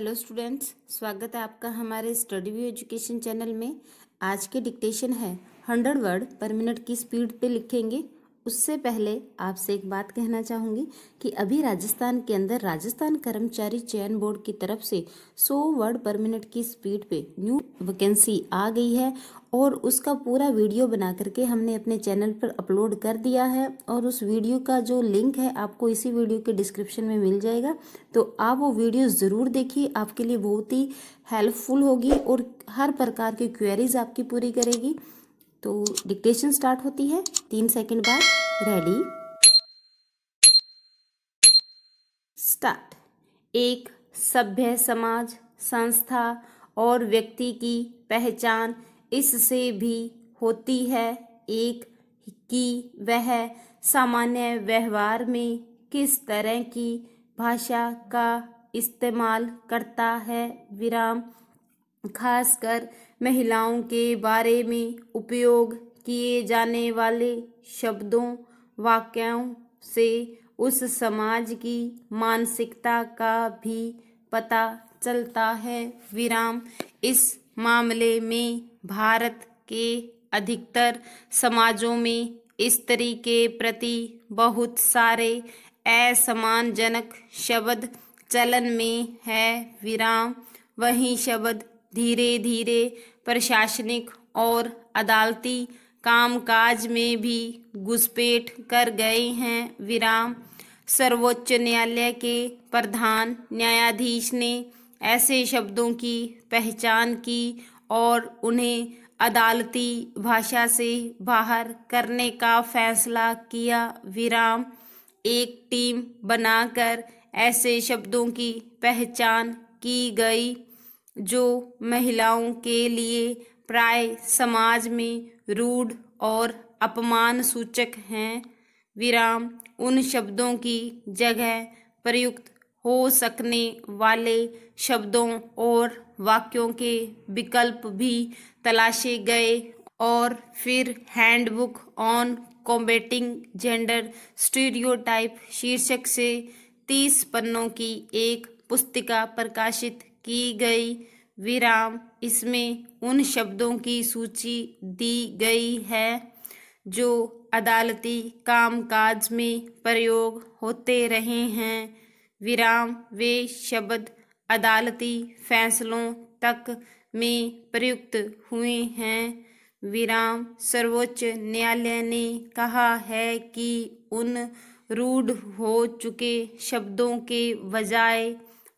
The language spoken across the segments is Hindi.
हेलो स्टूडेंट्स स्वागत है आपका हमारे स्टडी व्यू एजुकेशन चैनल में आज के डिक्टेशन है हंड्रेड वर्ड पर मिनट की स्पीड पे लिखेंगे उससे पहले आपसे एक बात कहना चाहूँगी कि अभी राजस्थान के अंदर राजस्थान कर्मचारी चयन बोर्ड की तरफ से 100 वर्ड पर मिनट की स्पीड पे न्यू वैकेंसी आ गई है और उसका पूरा वीडियो बना करके हमने अपने चैनल पर अपलोड कर दिया है और उस वीडियो का जो लिंक है आपको इसी वीडियो के डिस्क्रिप्शन में मिल जाएगा तो आप वो वीडियो ज़रूर देखिए आपके लिए बहुत ही हेल्पफुल होगी और हर प्रकार की क्वेरीज आपकी पूरी करेगी तो डिक्टेशन स्टार्ट होती है तीन सेकेंड बाद रेडी स्टार्ट एक सभ्य समाज संस्था और व्यक्ति की पहचान इससे भी होती है एक कि वह सामान्य व्यवहार में किस तरह की भाषा का इस्तेमाल करता है विराम खासकर महिलाओं के बारे में उपयोग किए जाने वाले शब्दों वाक्यों से उस समाज की मानसिकता का भी पता चलता है विराम इस मामले में भारत के अधिकतर समाजों में स्त्री के प्रति बहुत सारे असमानजनक शब्द चलन में है विराम वही शब्द धीरे धीरे प्रशासनिक और अदालती कामकाज में भी घुसपैठ कर गए हैं विराम सर्वोच्च न्यायालय के प्रधान न्यायाधीश ने ऐसे शब्दों की पहचान की और उन्हें अदालती भाषा से बाहर करने का फैसला किया विराम एक टीम बनाकर ऐसे शब्दों की पहचान की गई जो महिलाओं के लिए प्राय समाज में रूढ़ और अपमान सूचक हैं विराम उन शब्दों की जगह प्रयुक्त हो सकने वाले शब्दों और वाक्यों के विकल्प भी तलाशे गए और फिर handbook on combating gender stereotype शीर्षक से तीस पन्नों की एक पुस्तिका प्रकाशित की गई विराम इसमें उन शब्दों की सूची दी गई है जो अदालती कामकाज में प्रयोग होते रहे हैं विराम वे शब्द अदालती फैसलों तक में प्रयुक्त हुए हैं विराम सर्वोच्च न्यायालय ने कहा है कि उन रूढ़ हो चुके शब्दों के बजाय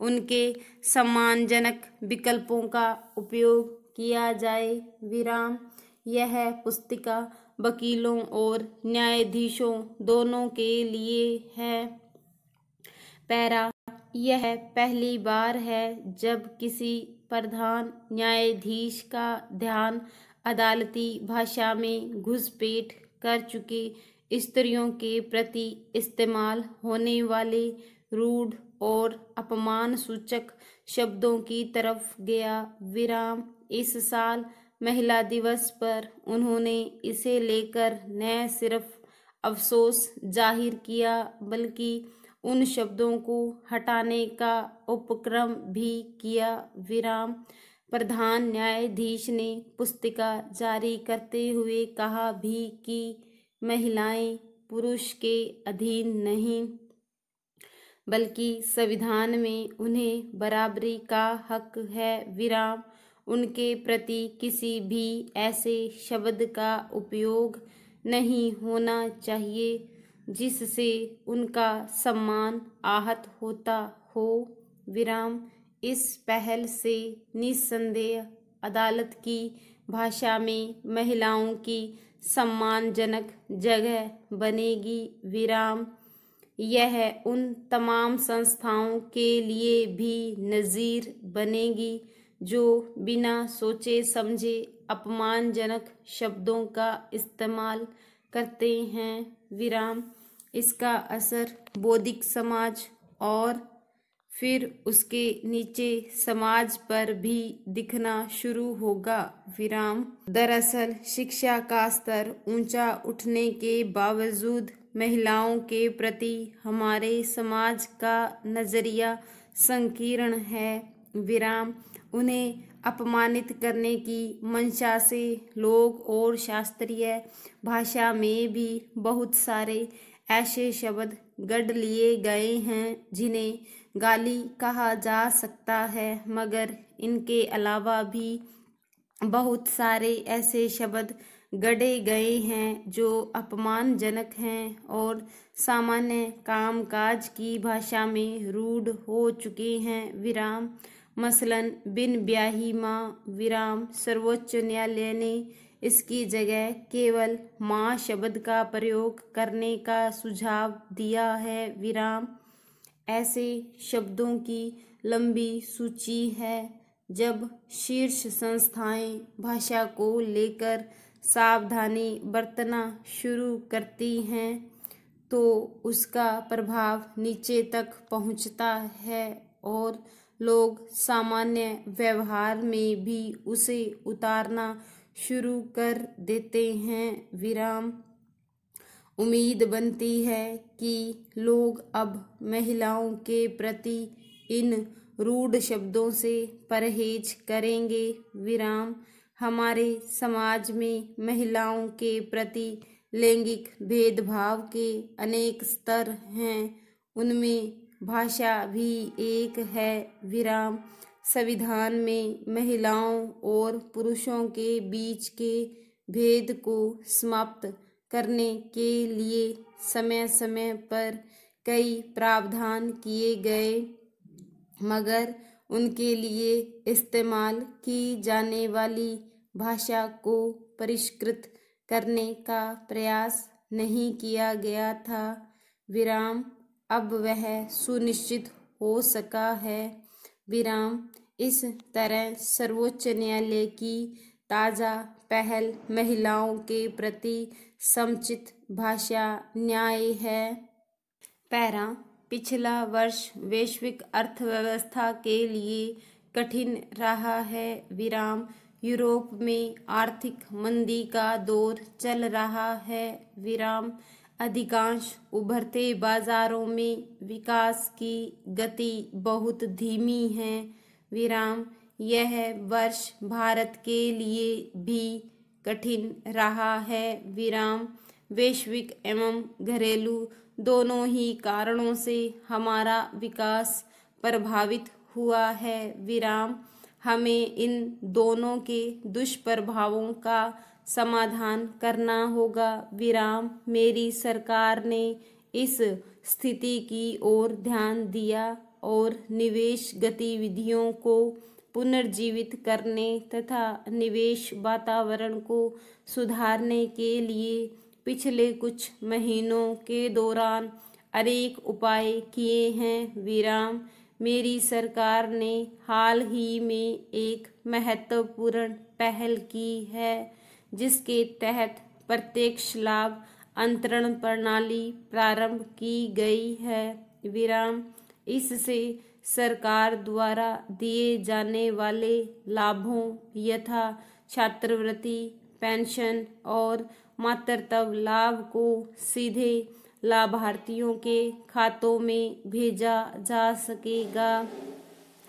उनके सम्मानजनक विकल्पों का उपयोग किया जाए विराम यह पुस्तिका वकीलों और न्यायाधीशों दोनों के लिए है पैरा यह पहली बार है जब किसी प्रधान न्यायाधीश का ध्यान अदालती भाषा में घुसपैठ कर चुकी स्त्रियों के प्रति इस्तेमाल होने वाले रूढ़ और अपमान सूचक शब्दों की तरफ गया विराम इस साल महिला दिवस पर उन्होंने इसे लेकर न सिर्फ अफसोस जाहिर किया बल्कि उन शब्दों को हटाने का उपक्रम भी किया विराम प्रधान न्यायाधीश ने पुस्तिका जारी करते हुए कहा भी कि महिलाएं पुरुष के अधीन नहीं बल्कि संविधान में उन्हें बराबरी का हक है विराम उनके प्रति किसी भी ऐसे शब्द का उपयोग नहीं होना चाहिए जिससे उनका सम्मान आहत होता हो विराम इस पहल से निस्संदेह अदालत की भाषा में महिलाओं की सम्मानजनक जगह बनेगी विराम यह उन तमाम संस्थाओं के लिए भी नज़ीर बनेगी जो बिना सोचे समझे अपमानजनक शब्दों का इस्तेमाल करते हैं विराम इसका असर बौद्धिक समाज और फिर उसके नीचे समाज पर भी दिखना शुरू होगा विराम दरअसल शिक्षा का स्तर ऊंचा उठने के बावजूद महिलाओं के प्रति हमारे समाज का नज़रिया संकीर्ण है विराम उन्हें अपमानित करने की मंशा से लोग और शास्त्रीय भाषा में भी बहुत सारे ऐसे शब्द गढ़ लिए गए हैं जिन्हें गाली कहा जा सकता है मगर इनके अलावा भी बहुत सारे ऐसे शब्द गढ़े गए हैं जो अपमानजनक हैं और सामान्य कामकाज की भाषा में रूढ़ हो चुके हैं विराम मसलन बिन ब्याही माँ विराम सर्वोच्च न्यायालय ने इसकी जगह केवल माँ शब्द का प्रयोग करने का सुझाव दिया है विराम ऐसे शब्दों की लंबी सूची है जब शीर्ष संस्थाएं भाषा को लेकर सावधानी बरतना शुरू करती हैं तो उसका प्रभाव नीचे तक पहुंचता है और लोग सामान्य व्यवहार में भी उसे उतारना शुरू कर देते हैं विराम उम्मीद बनती है कि लोग अब महिलाओं के प्रति इन रूढ़ शब्दों से परहेज करेंगे विराम हमारे समाज में महिलाओं के प्रति लैंगिक भेदभाव के अनेक स्तर हैं उनमें भाषा भी एक है विराम संविधान में महिलाओं और पुरुषों के बीच के भेद को समाप्त करने के लिए समय समय पर कई प्रावधान किए गए मगर उनके लिए इस्तेमाल की जाने वाली भाषा को परिष्कृत करने का प्रयास नहीं किया गया था विराम अब वह सुनिश्चित हो सका है विराम इस तरह सर्वोच्च न्यायालय की ताज़ा पहल महिलाओं के प्रति समुचित भाषा न्याय है पैरा पिछला वर्ष वैश्विक अर्थव्यवस्था के लिए कठिन रहा है विराम यूरोप में आर्थिक मंदी का दौर चल रहा है विराम अधिकांश उभरते बाजारों में विकास की गति बहुत धीमी है विराम यह वर्ष भारत के लिए भी कठिन रहा है विराम वैश्विक एवं घरेलू दोनों ही कारणों से हमारा विकास प्रभावित हुआ है विराम हमें इन दोनों के दुष्प्रभावों का समाधान करना होगा विराम मेरी सरकार ने इस स्थिति की ओर ध्यान दिया और निवेश गतिविधियों को पुनर्जीवित करने तथा निवेश वातावरण को सुधारने के लिए पिछले कुछ महीनों के दौरान अनेक उपाय किए हैं विराम मेरी सरकार ने हाल ही में एक महत्वपूर्ण पहल की है जिसके तहत प्रत्येक लाभ अंतरण प्रणाली प्रारंभ की गई है विराम इससे सरकार द्वारा दिए जाने वाले लाभों यथा छात्रवृत्ति पेंशन और मातृत्व लाभ को सीधे लाभार्थियों के खातों में भेजा जा सकेगा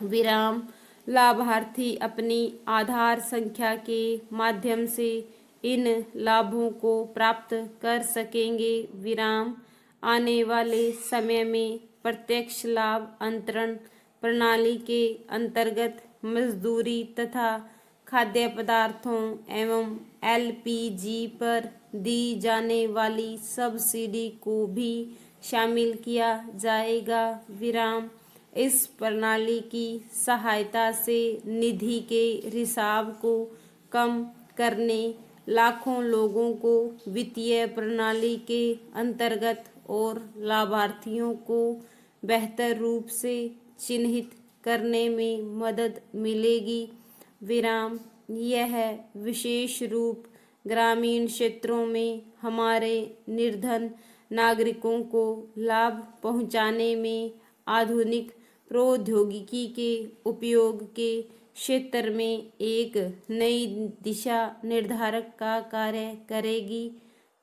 विराम लाभार्थी अपनी आधार संख्या के माध्यम से इन लाभों को प्राप्त कर सकेंगे विराम आने वाले समय में प्रत्यक्ष लाभ अंतरण प्रणाली के अंतर्गत मजदूरी तथा खाद्य पदार्थों एवं एलपीजी पर दी जाने वाली सब्सिडी को भी शामिल किया जाएगा विराम इस प्रणाली की सहायता से निधि के रिसाव को कम करने लाखों लोगों को वित्तीय प्रणाली के अंतर्गत और लाभार्थियों को बेहतर रूप से चिन्हित करने में मदद मिलेगी विराम यह विशेष रूप ग्रामीण क्षेत्रों में हमारे निर्धन नागरिकों को लाभ पहुंचाने में आधुनिक प्रौद्योगिकी के उपयोग के क्षेत्र में एक नई दिशा निर्धारक का कार्य करेगी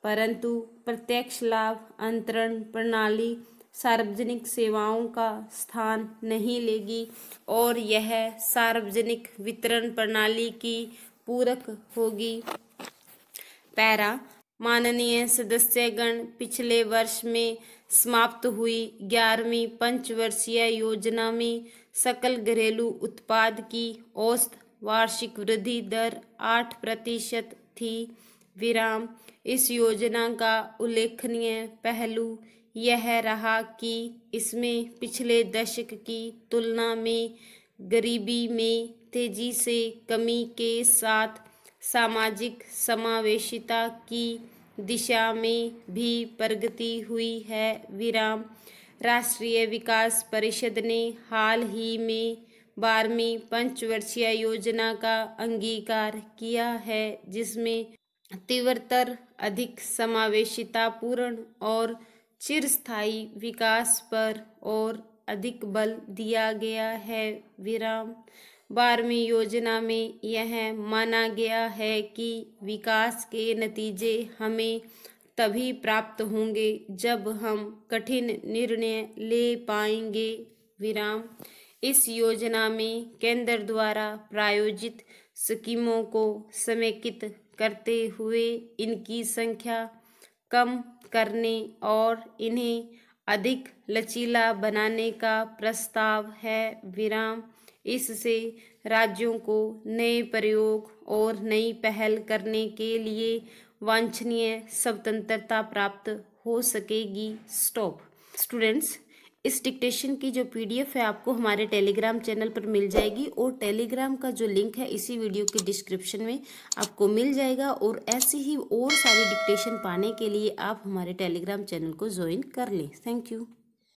परंतु प्रत्यक्ष लाभ अंतरण प्रणाली सार्वजनिक सेवाओं का स्थान नहीं लेगी और यह सार्वजनिक वितरण प्रणाली की पूरक होगी पैरा माननीय सदस्यगण पिछले वर्ष में समाप्त हुई ग्यारहवीं पंचवर्षीय योजना में सकल घरेलू उत्पाद की औसत वार्षिक वृद्धि दर आठ प्रतिशत थी विराम इस योजना का उल्लेखनीय पहलू यह रहा कि इसमें पिछले दशक की तुलना में गरीबी में तेजी से कमी के साथ सामाजिक समावेशिता की दिशा में भी प्रगति हुई है विराम राष्ट्रीय विकास परिषद ने हाल ही में बारहवीं पंचवर्षीय योजना का अंगीकार किया है जिसमें तीव्रतर अधिक पूर्ण और चिरस्थायी विकास पर और अधिक बल दिया गया है विराम बारहवीं योजना में यह माना गया है कि विकास के नतीजे हमें तभी प्राप्त होंगे जब हम कठिन निर्णय ले पाएंगे विराम इस योजना में केंद्र द्वारा प्रायोजित स्कीमों को समेकित करते हुए इनकी संख्या कम करने और इन्हें अधिक लचीला बनाने का प्रस्ताव है विराम इससे राज्यों को नए प्रयोग और नई पहल करने के लिए वांछनीय स्वतंत्रता प्राप्त हो सकेगी स्टॉप स्टूडेंट्स इस डिक्टेशन की जो पीडीएफ है आपको हमारे टेलीग्राम चैनल पर मिल जाएगी और टेलीग्राम का जो लिंक है इसी वीडियो के डिस्क्रिप्शन में आपको मिल जाएगा और ऐसे ही और सारी डिक्टेशन पाने के लिए आप हमारे टेलीग्राम चैनल को ज्वाइन कर लें थैंक यू